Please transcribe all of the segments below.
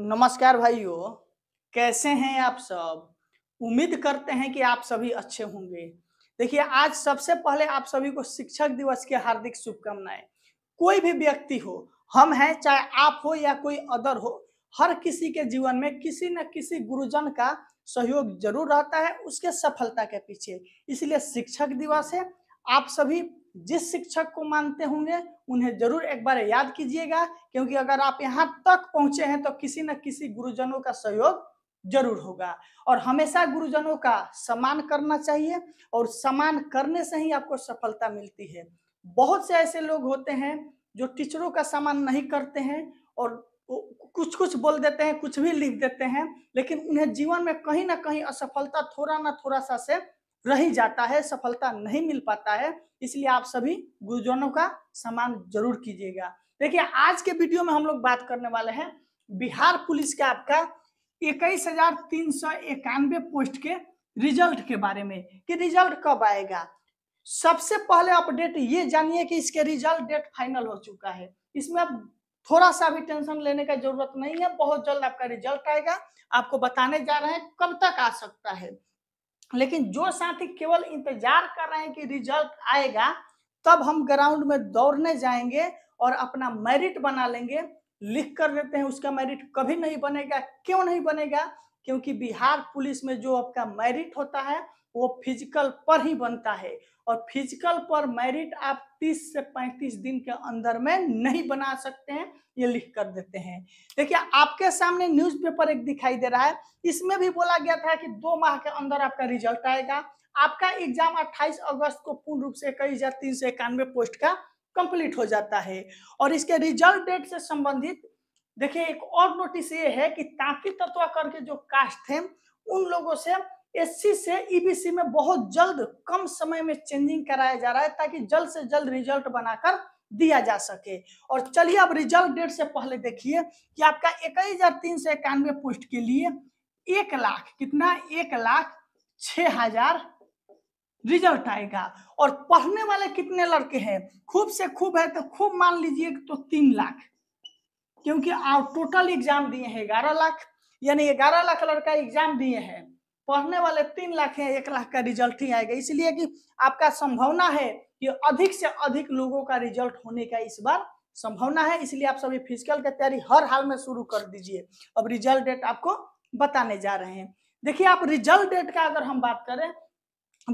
नमस्कार भाइयों कैसे हैं आप सब उम्मीद करते हैं कि आप सभी अच्छे होंगे देखिए आज सबसे पहले आप सभी को शिक्षक दिवस की हार्दिक शुभकामनाएं कोई भी व्यक्ति हो हम हैं चाहे आप हो या कोई अदर हो हर किसी के जीवन में किसी न किसी गुरुजन का सहयोग जरूर रहता है उसके सफलता के पीछे इसलिए शिक्षक दिवस है आप सभी जिस शिक्षक को मानते होंगे उन्हें जरूर एक बार याद कीजिएगा क्योंकि अगर आप यहाँ तक पहुंचे हैं तो किसी न किसी गुरुजनों का सहयोग जरूर होगा और हमेशा गुरुजनों का सम्मान करना चाहिए और सम्मान करने से ही आपको सफलता मिलती है बहुत से ऐसे लोग होते हैं जो टीचरों का सम्मान नहीं करते हैं और कुछ कुछ बोल देते हैं कुछ भी लिख देते हैं लेकिन उन्हें जीवन में कहीं ना कहीं असफलता थोड़ा ना थोड़ा सा से रह जाता है सफलता नहीं मिल पाता है इसलिए आप सभी गुरुजनों का सम्मान जरूर कीजिएगा देखिए आज के वीडियो में हम लोग बात करने वाले हैं बिहार पुलिस का आपका इक्कीस हजार तीन सौ इक्यानवे पोस्ट के रिजल्ट के बारे में कि रिजल्ट कब आएगा सबसे पहले अपडेट ये जानिए कि इसके रिजल्ट डेट फाइनल हो चुका है इसमें आप थोड़ा सा भी टेंशन लेने का जरूरत नहीं है बहुत जल्द आपका रिजल्ट आएगा आपको बताने जा रहे हैं कब तक आ सकता है लेकिन जो साथी केवल इंतजार कर रहे हैं कि रिजल्ट आएगा तब हम ग्राउंड में दौड़ने जाएंगे और अपना मेरिट बना लेंगे लिख कर देते हैं उसका मेरिट कभी नहीं बनेगा क्यों नहीं बनेगा क्योंकि बिहार पुलिस में जो आपका मेरिट होता है वो फिजिकल पर ही बनता है और फिजिकल पर मेरिट आप 30 से 35 दिन के अंदर में नहीं बना सकते हैं ये लिख कर देते हैं देखिए आपके सामने न्यूज़पेपर एक दिखाई दे रहा है इसमें भी बोला गया था कि दो माह के अंदर आपका रिजल्ट आएगा आपका एग्जाम 28 अगस्त को पूर्ण रूप से कई हजार तीन सौ इक्यानवे पोस्ट का कंप्लीट हो जाता है और इसके रिजल्ट डेट से संबंधित देखिए एक और नोटिस ये है कि ताकि तत्व करके जो कास्ट थे उन लोगों से एससी से ईबीसी में बहुत जल्द कम समय में चेंजिंग कराया जा रहा है ताकि जल्द से जल्द रिजल्ट बनाकर दिया जा सके और चलिए अब रिजल्ट डेट से पहले देखिए कि आपका इक्कीस हजार तीन सौ इक्यानवे पोस्ट के लिए एक लाख कितना एक लाख छ हजार रिजल्ट आएगा और पढ़ने वाले कितने लड़के हैं खूब से खूब है तो खूब मान लीजिए तो तीन लाख क्योंकि आप टोटल एग्जाम दिए हैं ग्यारह लाख यानी ग्यारह लाख लड़का एग्जाम दिए हैं पढ़ने वाले तीन लाख या एक लाख का रिजल्ट ही आएगा इसलिए कि आपका संभावना है कि अधिक से अधिक लोगों का रिजल्ट होने का इस बार संभावना है इसलिए आप सभी फिजिकल की तैयारी हर हाल में शुरू कर दीजिए अब रिजल्ट डेट आपको बताने जा रहे हैं देखिए आप रिजल्ट डेट का अगर हम बात करें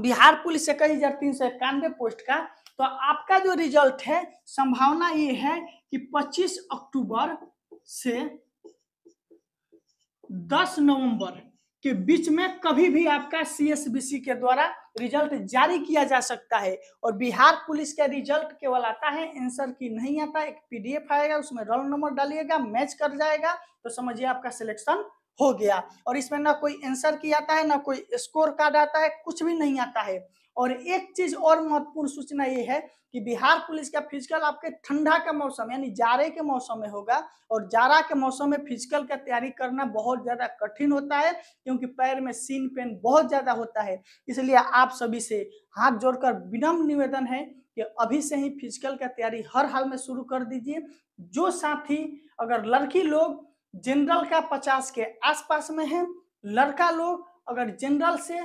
बिहार पुलिस इक्कीस हजार तीन सौ इक्यानवे पोस्ट का तो आपका जो रिजल्ट है संभावना ये है कि 25 अक्टूबर से 10 नवंबर के बीच में कभी भी आपका सीएसबीसी के द्वारा रिजल्ट जारी किया जा सकता है और बिहार पुलिस का रिजल्ट केवल आता है आंसर की नहीं आता एक पीडीएफ आएगा उसमें रोल नंबर डालिएगा मैच कर जाएगा तो समझिए आपका सिलेक्शन हो गया और इसमें ना कोई आंसर की आता है ना कोई स्कोर कार्ड आता है कुछ भी नहीं आता है और एक चीज और महत्वपूर्ण सूचना ये है कि बिहार पुलिस का फिजिकल आपके ठंडा का मौसम यानी जाड़े के मौसम में होगा और जाड़ा के मौसम में फिजिकल का तैयारी करना बहुत ज्यादा कठिन होता है क्योंकि पैर में सीन पेन बहुत ज्यादा होता है इसलिए आप सभी से हाथ जोड़कर विनम्र निवेदन है कि अभी से ही फिजिकल का तैयारी हर हाल में शुरू कर दीजिए जो साथी अगर लड़की लोग जनरल का पचास के आसपास में है लड़का लोग अगर जनरल से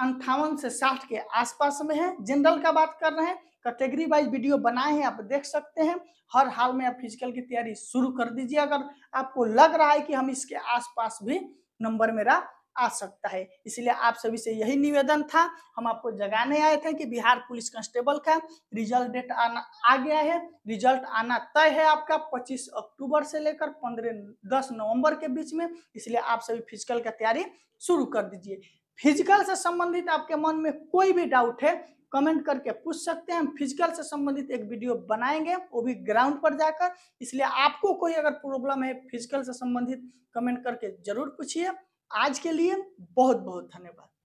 अंठावन से साठ के आसपास में है जनरल का बात कर रहे हैं कैटेगरी वाइज वीडियो बनाए हैं आप देख सकते हैं हर हाल में आप फिजिकल की तैयारी शुरू कर दीजिए अगर आपको लग रहा है कि हम इसके आसपास भी नंबर मेरा आ सकता है इसलिए आप सभी से यही निवेदन था हम आपको जगाने आए थे कि बिहार पुलिस कांस्टेबल का रिजल्ट डेट आना आ गया है रिजल्ट आना तय है आपका 25 अक्टूबर से लेकर 15 10 नवंबर के बीच में इसलिए आप सभी फिजिकल का तैयारी शुरू कर दीजिए फिजिकल से संबंधित आपके मन में कोई भी डाउट है कमेंट करके पूछ सकते हैं हम फिजिकल से संबंधित एक वीडियो बनाएंगे वो भी ग्राउंड पर जाकर इसलिए आपको कोई अगर प्रॉब्लम है फिजिकल से संबंधित कमेंट करके जरूर पूछिए आज के लिए बहुत बहुत धन्यवाद